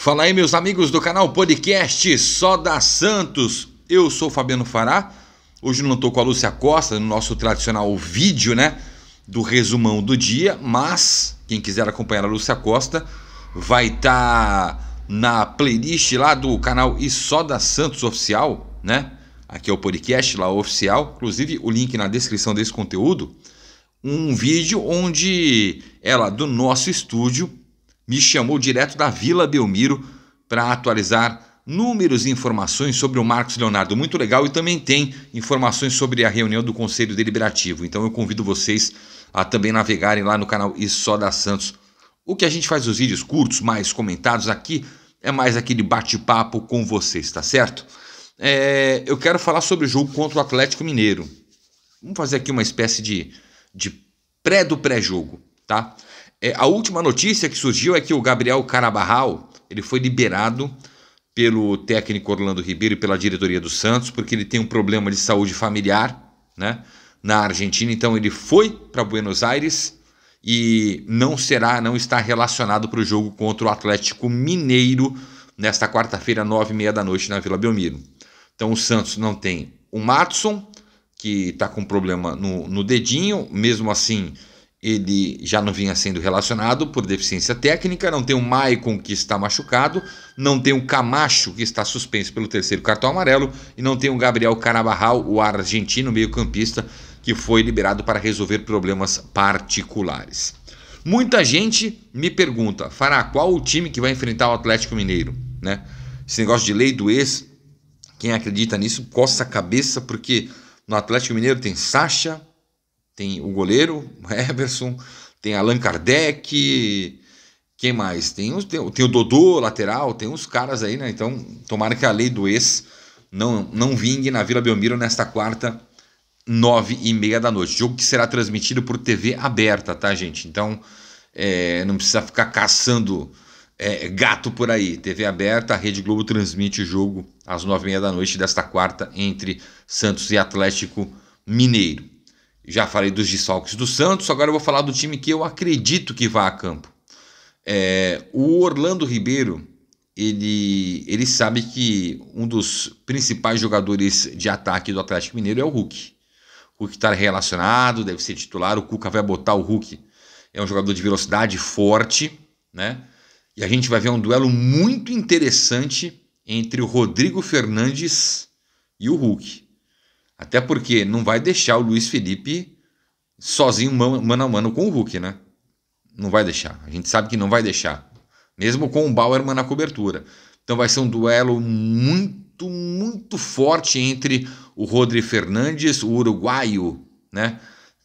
Fala aí, meus amigos do canal Podcast Só da Santos. Eu sou Fabiano Fará. Hoje não estou com a Lúcia Costa no nosso tradicional vídeo, né? Do resumão do dia. Mas quem quiser acompanhar a Lúcia Costa vai estar tá na playlist lá do canal E Só da Santos Oficial, né? Aqui é o podcast lá oficial. Inclusive, o link na descrição desse conteúdo. Um vídeo onde ela, do nosso estúdio, me chamou direto da Vila Belmiro para atualizar números e informações sobre o Marcos Leonardo, muito legal, e também tem informações sobre a reunião do Conselho Deliberativo. Então eu convido vocês a também navegarem lá no canal Isso Só da Santos. O que a gente faz os vídeos curtos, mais comentados aqui, é mais aquele bate-papo com vocês, tá certo? É, eu quero falar sobre o jogo contra o Atlético Mineiro. Vamos fazer aqui uma espécie de, de pré do pré-jogo, tá? É, a última notícia que surgiu é que o Gabriel Carabarral ele foi liberado pelo técnico Orlando Ribeiro e pela diretoria do Santos, porque ele tem um problema de saúde familiar né, na Argentina. Então ele foi para Buenos Aires e não será, não está relacionado para o jogo contra o Atlético Mineiro nesta quarta-feira, nove e meia da noite, na Vila Belmiro. Então o Santos não tem o Matson, que está com problema no, no dedinho, mesmo assim ele já não vinha sendo relacionado por deficiência técnica, não tem o Maicon que está machucado, não tem o Camacho que está suspenso pelo terceiro cartão amarelo e não tem o Gabriel Carabarral, o argentino meio-campista, que foi liberado para resolver problemas particulares. Muita gente me pergunta, Fará, qual o time que vai enfrentar o Atlético Mineiro? Né? Esse negócio de lei do ex, quem acredita nisso coça a cabeça, porque no Atlético Mineiro tem Sacha, tem o goleiro, Everson, tem Allan Kardec, quem mais? Tem, os, tem, tem, o Dodô, lateral, tem uns caras aí, né? Então, tomara que a lei do ex não, não vingue na Vila Belmiro nesta quarta, nove e meia da noite. Jogo que será transmitido por TV aberta, tá, gente? Então, é, não precisa ficar caçando é, gato por aí. TV aberta, a Rede Globo transmite o jogo às nove e meia da noite desta quarta entre Santos e Atlético Mineiro. Já falei dos desfalques do Santos, agora eu vou falar do time que eu acredito que vá a campo. É, o Orlando Ribeiro, ele, ele sabe que um dos principais jogadores de ataque do Atlético Mineiro é o Hulk. O Hulk está relacionado, deve ser titular, o Cuca vai botar o Hulk. É um jogador de velocidade forte, né? E a gente vai ver um duelo muito interessante entre o Rodrigo Fernandes e o Hulk. Até porque não vai deixar o Luiz Felipe sozinho mano a mano com o Hulk, né? Não vai deixar. A gente sabe que não vai deixar. Mesmo com o Bauerman na cobertura. Então vai ser um duelo muito, muito forte entre o Rodri Fernandes, o uruguaio, né?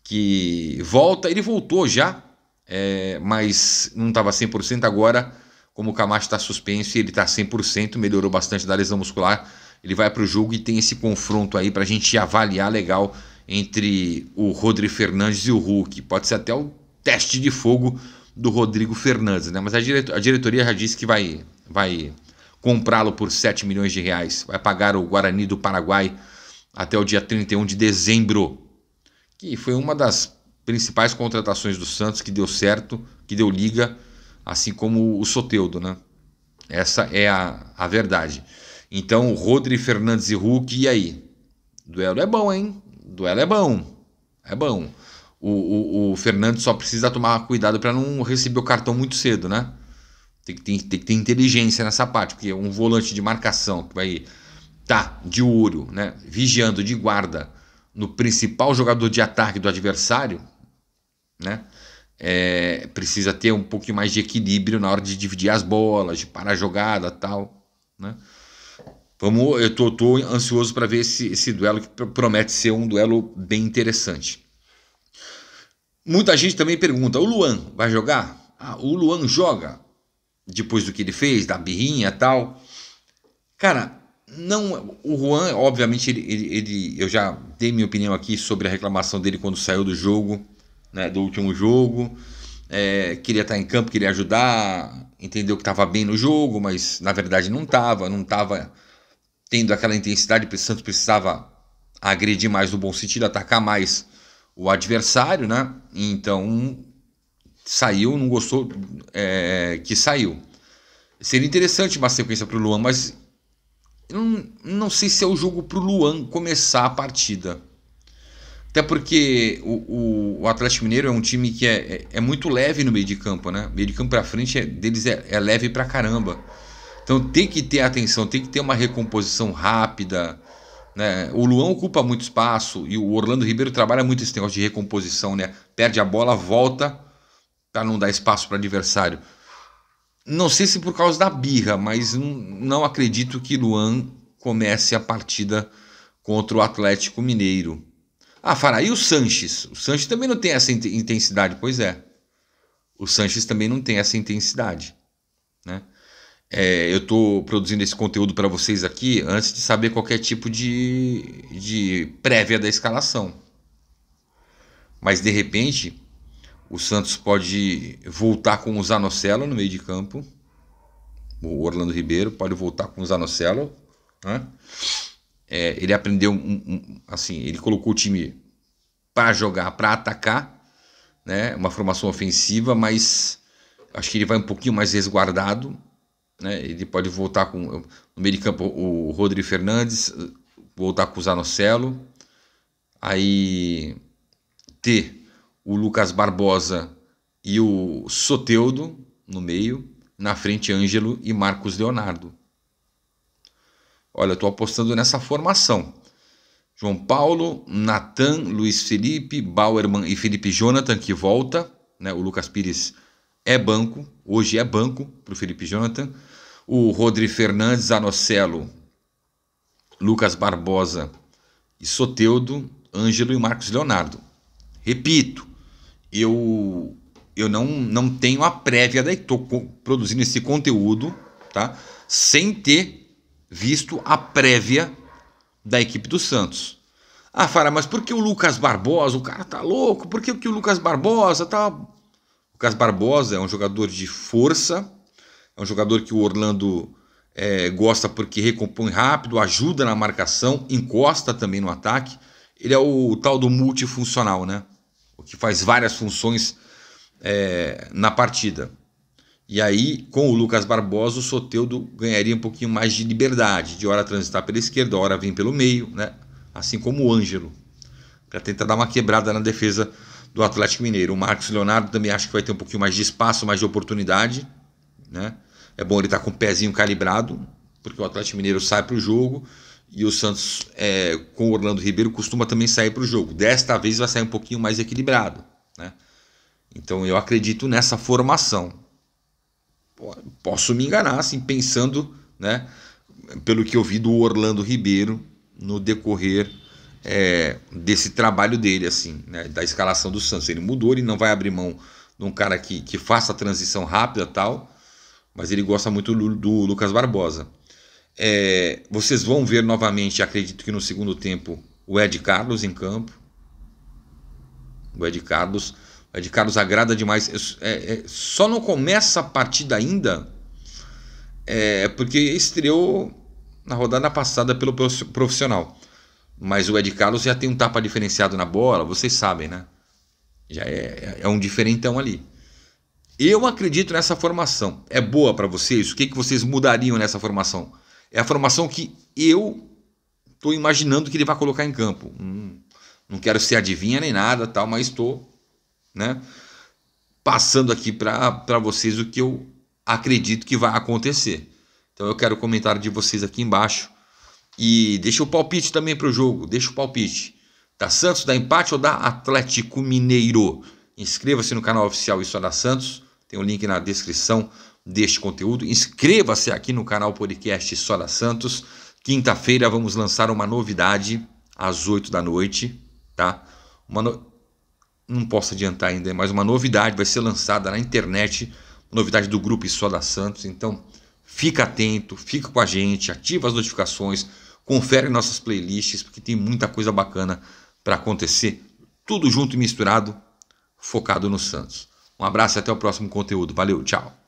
Que volta, ele voltou já, é, mas não estava 100% agora. Como o Camacho está suspenso e ele está 100%, melhorou bastante da lesão muscular ele vai para o jogo e tem esse confronto aí para a gente avaliar legal entre o Rodrigo Fernandes e o Hulk. Pode ser até o teste de fogo do Rodrigo Fernandes, né? Mas a, a diretoria já disse que vai, vai comprá-lo por 7 milhões de reais. Vai pagar o Guarani do Paraguai até o dia 31 de dezembro. Que foi uma das principais contratações do Santos que deu certo, que deu liga, assim como o Soteudo, né? Essa é a, a verdade. Então, Rodri, Fernandes e Hulk, e aí? Duelo é bom, hein? Duelo é bom. É bom. O, o, o Fernandes só precisa tomar cuidado para não receber o cartão muito cedo, né? Tem que, tem que ter inteligência nessa parte, porque um volante de marcação que vai tá de olho, né? Vigiando de guarda no principal jogador de ataque do adversário, né? É, precisa ter um pouquinho mais de equilíbrio na hora de dividir as bolas, de parar a jogada tal, né? Vamos, eu tô, tô ansioso para ver esse, esse duelo que promete ser um duelo bem interessante. Muita gente também pergunta: o Luan vai jogar? Ah, o Luan joga depois do que ele fez, da birrinha tal. Cara, não, o Juan, obviamente, ele, ele, ele, eu já dei minha opinião aqui sobre a reclamação dele quando saiu do jogo, né, do último jogo. É, queria estar em campo, queria ajudar, entendeu que estava bem no jogo, mas na verdade não estava, não estava tendo aquela intensidade, o Santos precisava agredir mais no bom sentido, atacar mais o adversário, né? Então saiu, não gostou é, que saiu. Seria interessante uma sequência para o Luan, mas não, não sei se é o jogo para o Luan começar a partida. Até porque o, o, o, Atlético Mineiro é um time que é, é, é, muito leve no meio de campo, né? Meio de campo para frente é, deles é, é leve para caramba. Então tem que ter atenção, tem que ter uma recomposição rápida. Né? O Luan ocupa muito espaço e o Orlando Ribeiro trabalha muito esse negócio de recomposição, né? Perde a bola, volta para não dar espaço para adversário. Não sei se por causa da birra, mas não, acredito que Luan comece a partida contra o Atlético Mineiro. Ah, Fará, e o Sanches? O Sanches também não tem essa intensidade, pois é. O Sanches também não tem essa intensidade, né? é, eu estou produzindo esse conteúdo para vocês aqui antes de saber qualquer tipo de, de prévia da escalação. Mas de repente, o Santos pode voltar com o Zanocelo no meio de campo. O Orlando Ribeiro pode voltar com o Zanocelo. Né? É, ele aprendeu, um, um, assim, ele colocou o time para jogar, para atacar, né? uma formação ofensiva, mas acho que ele vai um pouquinho mais resguardado né? Ele pode voltar com. No meio de campo, o Rodrigo Fernandes, voltar com o Zanocelo. Aí ter o Lucas Barbosa e o Soteudo no meio. Na frente, Ângelo e Marcos Leonardo. Olha, eu estou apostando nessa formação. João Paulo, Natan, Luiz Felipe, Bauerman e Felipe Jonathan que volta. Né? O Lucas Pires é banco, hoje é banco para o Felipe Jonathan. O Rodri Fernandes, Anocelo, Lucas Barbosa e Soteudo, Ângelo e Marcos Leonardo. Repito, eu eu não, não tenho a prévia da estou produzindo esse conteúdo, tá? Sem ter visto a prévia da equipe do Santos. Ah, Fara, mas por que o Lucas Barbosa? O cara tá louco? Por que, que o Lucas Barbosa tá Lucas Barbosa é um jogador de força, é um jogador que o Orlando é, gosta porque recompõe rápido, ajuda na marcação, encosta também no ataque. Ele é o tal do multifuncional, né? O que faz várias funções é, na partida. E aí, com o Lucas Barbosa, o Soteudo ganharia um pouquinho mais de liberdade, de hora transitar pela esquerda, hora vir pelo meio, né? Assim como o Ângelo, para tentar dar uma quebrada na defesa do Atlético Mineiro. O Marcos Leonardo também acho que vai ter um pouquinho mais de espaço, mais de oportunidade. Né? É bom ele estar tá com o pezinho calibrado, porque o Atlético Mineiro sai para o jogo e o Santos, é, com o Orlando Ribeiro, costuma também sair para o jogo. Desta vez vai sair um pouquinho mais equilibrado. Né? Então eu acredito nessa formação. Posso me enganar, assim, pensando né, pelo que eu vi do Orlando Ribeiro no decorrer é, desse trabalho dele, assim, né, da escalação do Santos. Ele mudou, ele não vai abrir mão de um cara que, que faça a transição rápida tal, mas ele gosta muito do, do Lucas Barbosa. É, vocês vão ver novamente, acredito que no segundo tempo, o Ed Carlos em campo. O Ed Carlos. O Ed Carlos agrada demais. É, é, é só não começa a partida ainda é, porque estreou na rodada passada pelo profissional. Mas o Ed Carlos já tem um tapa diferenciado na bola, vocês sabem, né? Já é, é, é um diferentão ali. Eu acredito nessa formação. É boa para vocês? O que, que vocês mudariam nessa formação? É a formação que eu estou imaginando que ele vai colocar em campo. Hum, não quero ser adivinha nem nada, tal, mas estou né, passando aqui para vocês o que eu acredito que vai acontecer. Então eu quero o comentário de vocês aqui embaixo e deixa o palpite também para o jogo. Deixa o palpite. Da tá Santos, da empate ou da Atlético Mineiro? Inscreva-se no canal oficial Isso é da Santos. Tem o um link na descrição deste conteúdo. Inscreva-se aqui no canal podcast Isso é da Santos. Quinta-feira vamos lançar uma novidade às 8 da noite, tá? Uma no... Não posso adiantar ainda, mas uma novidade vai ser lançada na internet, novidade do grupo Isso é da Santos. Então, fica atento, fica com a gente, ativa as notificações Confere nossas playlists, porque tem muita coisa bacana para acontecer. Tudo junto e misturado, focado no Santos. Um abraço e até o próximo conteúdo. Valeu, tchau.